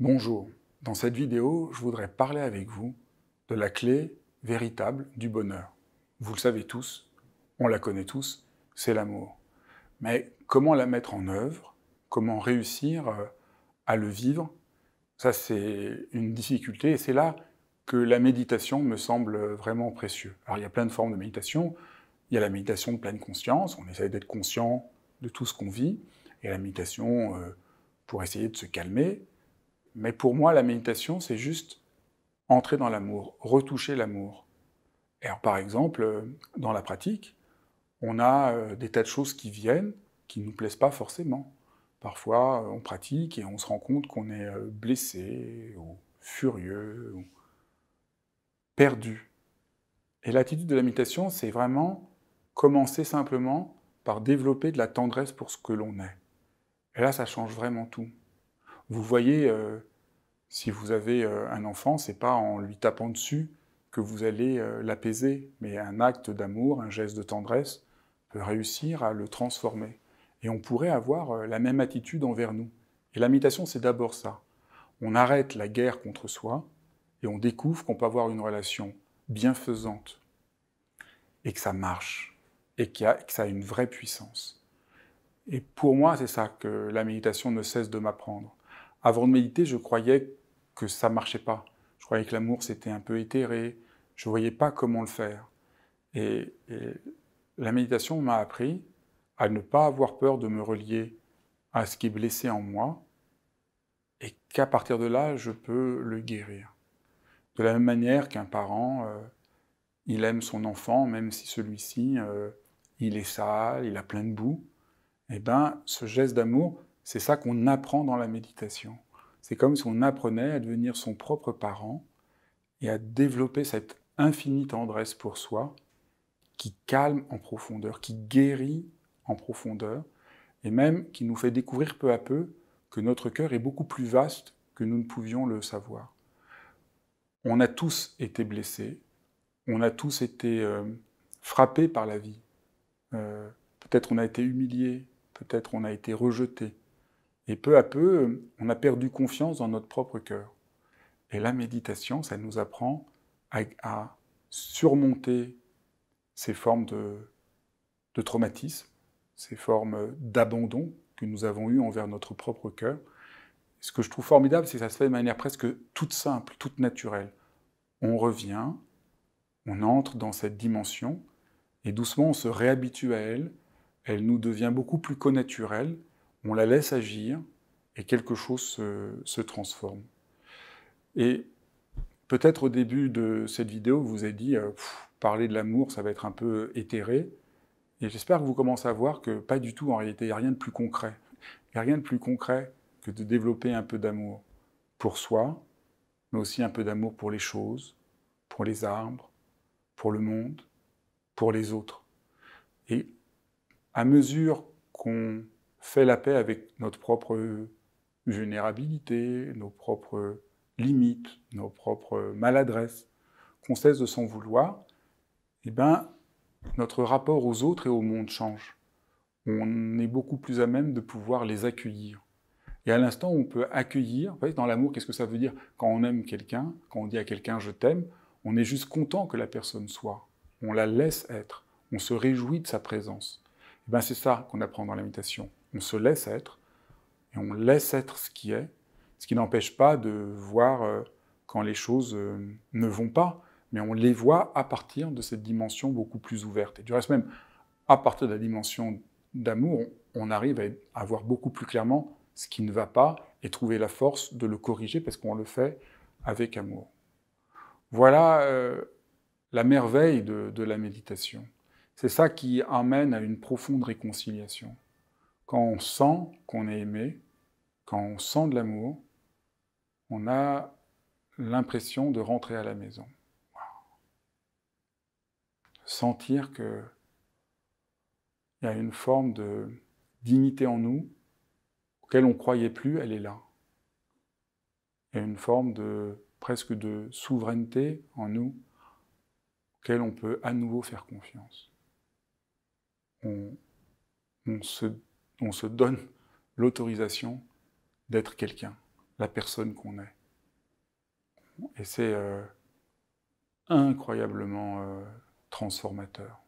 Bonjour, dans cette vidéo, je voudrais parler avec vous de la clé véritable du bonheur. Vous le savez tous, on la connaît tous, c'est l'amour. Mais comment la mettre en œuvre Comment réussir euh, à le vivre Ça, c'est une difficulté et c'est là que la méditation me semble vraiment précieuse. Alors, il y a plein de formes de méditation. Il y a la méditation de pleine conscience, on essaie d'être conscient de tout ce qu'on vit, et la méditation euh, pour essayer de se calmer, mais pour moi, la méditation, c'est juste entrer dans l'amour, retoucher l'amour. par exemple, euh, dans la pratique, on a euh, des tas de choses qui viennent qui ne nous plaisent pas forcément. Parfois, euh, on pratique et on se rend compte qu'on est blessé ou furieux ou perdu. Et l'attitude de la méditation, c'est vraiment commencer simplement par développer de la tendresse pour ce que l'on est. Et là, ça change vraiment tout. Vous voyez, euh, si vous avez euh, un enfant, c'est pas en lui tapant dessus que vous allez euh, l'apaiser, mais un acte d'amour, un geste de tendresse peut réussir à le transformer. Et on pourrait avoir la même attitude envers nous. Et la méditation, c'est d'abord ça. On arrête la guerre contre soi et on découvre qu'on peut avoir une relation bienfaisante et que ça marche et que ça a une vraie puissance. Et pour moi, c'est ça que la méditation ne cesse de m'apprendre. Avant de méditer, je croyais que ça marchait pas. Je croyais que l'amour, c'était un peu éthéré. Je voyais pas comment le faire. Et, la méditation m'a appris à ne pas avoir peur de me relier à ce qui est blessé en moi et qu'à partir de là, je peux le guérir. De la même manière qu'un parent, euh, il aime son enfant, même si celui-ci, euh, il est sale, il a plein de boue, eh ben, ce geste d'amour, c'est ça qu'on apprend dans la méditation. C'est comme si on apprenait à devenir son propre parent et à développer cette infinie tendresse pour soi qui calme en profondeur, qui guérit en profondeur et même qui nous fait découvrir peu à peu que notre cœur est beaucoup plus vaste que nous ne pouvions le savoir. On a tous été blessés, on a tous été euh, frappés par la vie. Euh, peut-être on a été humilié, peut-être on a été rejeté, et peu à peu, on a perdu confiance dans notre propre cœur. Et la méditation, ça nous apprend à, surmonter ces formes de, de traumatisme, ces formes d'abandon que nous avons eues envers notre propre cœur. Ce que je trouve formidable, c'est que ça se fait de manière presque toute simple, toute naturelle. On revient, on entre dans cette dimension, et doucement on se réhabitue à elle, elle nous devient beaucoup plus connaturelle, on la laisse agir et quelque chose se, transforme. Et peut-être au début de cette vidéo, vous avez dit, euh, parler de l'amour, ça va être un peu éthéré. Et j'espère que vous commencez à voir que pas du tout, en réalité, il n'y a rien de plus concret. Il n'y a rien de plus concret que de développer un peu d'amour pour soi, mais aussi un peu d'amour pour les choses, pour les arbres, pour le monde, pour les autres. Et à mesure qu'on fait la paix avec notre propre vulnérabilité, nos propres limites, nos propres maladresses, qu'on cesse de s'en vouloir, eh ben, notre rapport aux autres et au monde change. On est beaucoup plus à même de pouvoir les accueillir. Et à l'instant, on peut accueillir, dans l'amour, qu'est-ce que ça veut dire Quand on aime quelqu'un, quand on dit à quelqu'un je t'aime, on est juste content que la personne soit. On la laisse être. On se réjouit de sa présence. Et eh ben, c'est ça qu'on apprend dans l'imitation on se laisse être, et on laisse être ce qui est, ce qui n'empêche pas de voir euh, quand les choses euh, ne vont pas, mais on les voit à partir de cette dimension beaucoup plus ouverte. Et du reste même, à partir de la dimension d'amour, on, arrive à, voir beaucoup plus clairement ce qui ne va pas et trouver la force de le corriger parce qu'on le fait avec amour. Voilà euh, la merveille de la méditation. C'est ça qui amène à une profonde réconciliation quand on sent qu'on est aimé, quand on sent de l'amour, on a l'impression de rentrer à la maison. Sentir que il y a une forme de dignité en nous auquel on ne croyait plus, elle est là. Il y a une forme de presque de souveraineté en nous auquel on peut à nouveau faire confiance. On, on se on se donne l'autorisation d'être quelqu'un, la personne qu'on est. Et c'est euh, incroyablement euh, transformateur.